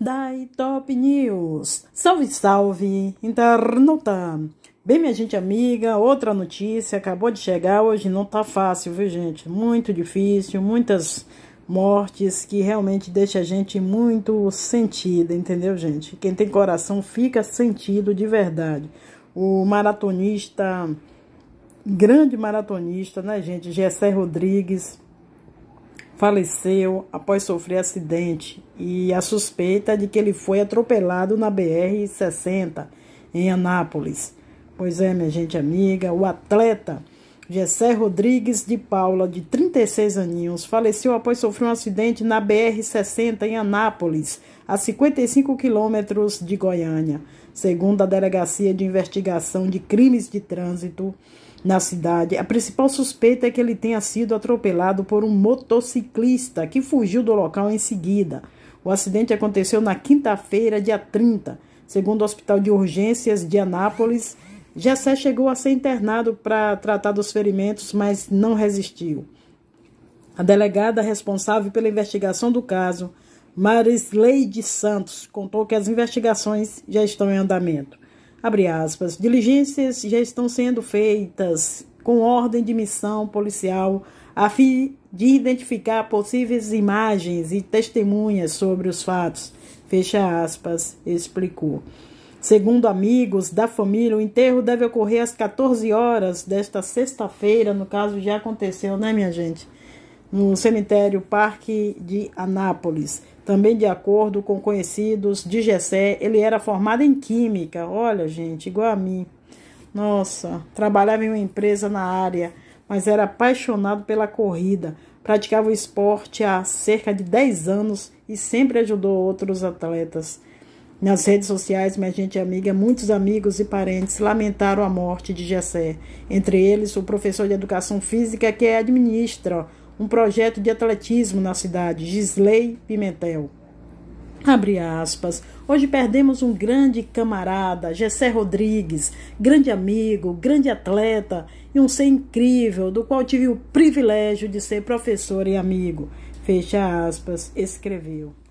da Top News. Salve, salve, internauta. Bem, minha gente amiga, outra notícia acabou de chegar. Hoje não tá fácil, viu, gente? Muito difícil, muitas mortes que realmente deixa a gente muito sentida, entendeu, gente? Quem tem coração fica sentido de verdade. O maratonista, grande maratonista, né, gente? Gessé Rodrigues faleceu após sofrer acidente e a suspeita de que ele foi atropelado na BR-60 em Anápolis. Pois é, minha gente amiga, o atleta Jessé Rodrigues de Paula, de 36 aninhos, faleceu após sofrer um acidente na BR-60 em Anápolis, a 55 quilômetros de Goiânia. Segundo a Delegacia de Investigação de Crimes de Trânsito na cidade, a principal suspeita é que ele tenha sido atropelado por um motociclista que fugiu do local em seguida. O acidente aconteceu na quinta-feira, dia 30. Segundo o Hospital de Urgências de Anápolis, Jessé chegou a ser internado para tratar dos ferimentos, mas não resistiu. A delegada responsável pela investigação do caso, Marisleide Santos, contou que as investigações já estão em andamento. Aspas, diligências já estão sendo feitas com ordem de missão policial a fim de identificar possíveis imagens e testemunhas sobre os fatos. Fecha aspas, explicou. Segundo amigos da família, o enterro deve ocorrer às 14 horas desta sexta-feira. No caso, já aconteceu, né, minha gente? No cemitério Parque de Anápolis. Também de acordo com conhecidos de Gessé, ele era formado em química. Olha, gente, igual a mim. Nossa, trabalhava em uma empresa na área, mas era apaixonado pela corrida. Praticava o esporte há cerca de 10 anos e sempre ajudou outros atletas. Nas redes sociais, minha gente amiga, muitos amigos e parentes lamentaram a morte de Jessé. Entre eles, o professor de educação física que administra um projeto de atletismo na cidade, Gisley Pimentel. Abre aspas. Hoje perdemos um grande camarada, Gessé Rodrigues, grande amigo, grande atleta e um ser incrível, do qual tive o privilégio de ser professor e amigo. Fecha aspas, escreveu.